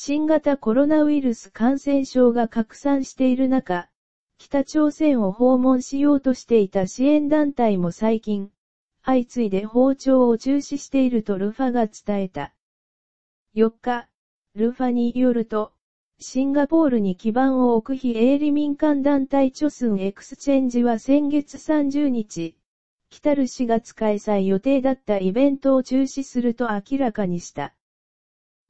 新型コロナウイルス感染症が拡散している中、北朝鮮を訪問しようとしていた支援団体も最近、相次いで包丁を中止しているとルファが伝えた。4日、ルファによると、シンガポールに基盤を置く非営利民間団体チョスンエクスチェンジは先月30日、来る4月開催予定だったイベントを中止すると明らかにした。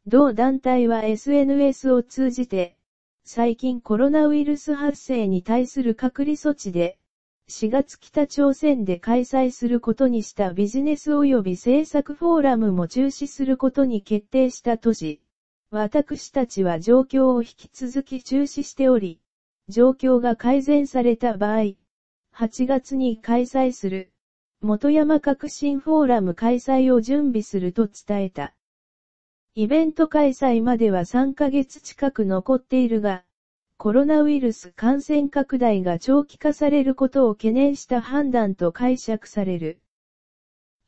同団体は SNS を通じて、最近コロナウイルス発生に対する隔離措置で、4月北朝鮮で開催することにしたビジネス及び政策フォーラムも中止することに決定した都市。私たちは状況を引き続き中止しており、状況が改善された場合、8月に開催する、元山革新フォーラム開催を準備すると伝えた。イベント開催までは3ヶ月近く残っているが、コロナウイルス感染拡大が長期化されることを懸念した判断と解釈される。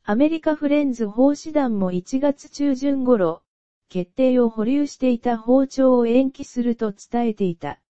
アメリカフレンズ法師団も1月中旬頃、決定を保留していた包丁を延期すると伝えていた。